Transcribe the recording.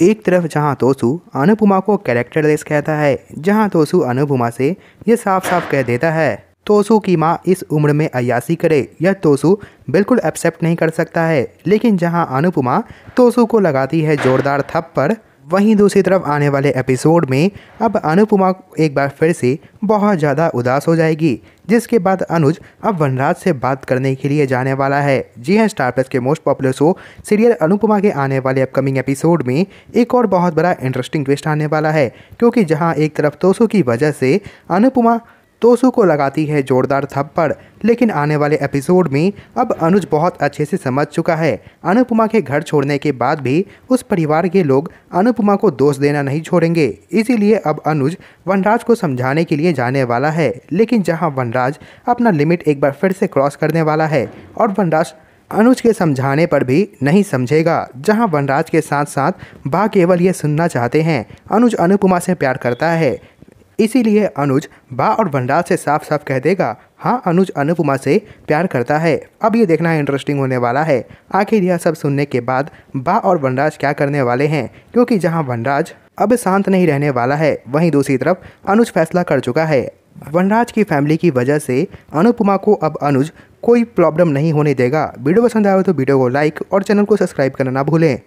एक तरफ जहां तोसु अनुपमा को कैरेक्टर लेस कहता है जहां तोसु अनुपमा से यह साफ साफ कह देता है तोसु की माँ इस उम्र में अयासी करे यह तोसु बिल्कुल एक्सेप्ट नहीं कर सकता है लेकिन जहां अनुपमा तोसु को लगाती है जोरदार थप्पड़ वहीं दूसरी तरफ आने वाले एपिसोड में अब अनुपमा एक बार फिर से बहुत ज़्यादा उदास हो जाएगी जिसके बाद अनुज अब वनराज से बात करने के लिए जाने वाला है जी हाँ स्टार प्लस के most popular show serial Anupama के आने वाले अपकमिंग एपिसोड में एक और बहुत बड़ा इंटरेस्टिंग ट्विस्ट आने वाला है क्योंकि जहाँ एक तरफ तोसो की वजह से अनुपमा तोसु को लगाती है जोरदार थप्पड़ लेकिन आने वाले एपिसोड में अब अनुज बहुत अच्छे से समझ चुका है अनुपमा के घर छोड़ने के बाद भी उस परिवार के लोग अनुपमा को दोष देना नहीं छोड़ेंगे इसीलिए अब अनुज वनराज को समझाने के लिए जाने वाला है लेकिन जहाँ वनराज अपना लिमिट एक बार फिर से क्रॉस करने वाला है और वनराज अनुज के समझाने पर भी नहीं समझेगा जहां वनराज के साथ साथ बा केवल यह सुनना चाहते हैं अनुज अनुपमा से प्यार करता है इसीलिए अनुज बा और भंडार से साफ साफ कह देगा हाँ अनुज अनुपमा से प्यार करता है अब ये देखना इंटरेस्टिंग होने वाला है आखिर यह सब सुनने के बाद बा और वनराज क्या करने वाले हैं क्योंकि जहाँ वनराज अब शांत नहीं रहने वाला है वहीं दूसरी तरफ अनुज फैसला कर चुका है वनराज की फैमिली की वजह से अनुपमा को अब अनुज कोई प्रॉब्लम नहीं होने देगा वीडियो पसंद आए तो वीडियो को लाइक और चैनल को सब्सक्राइब करना ना भूलें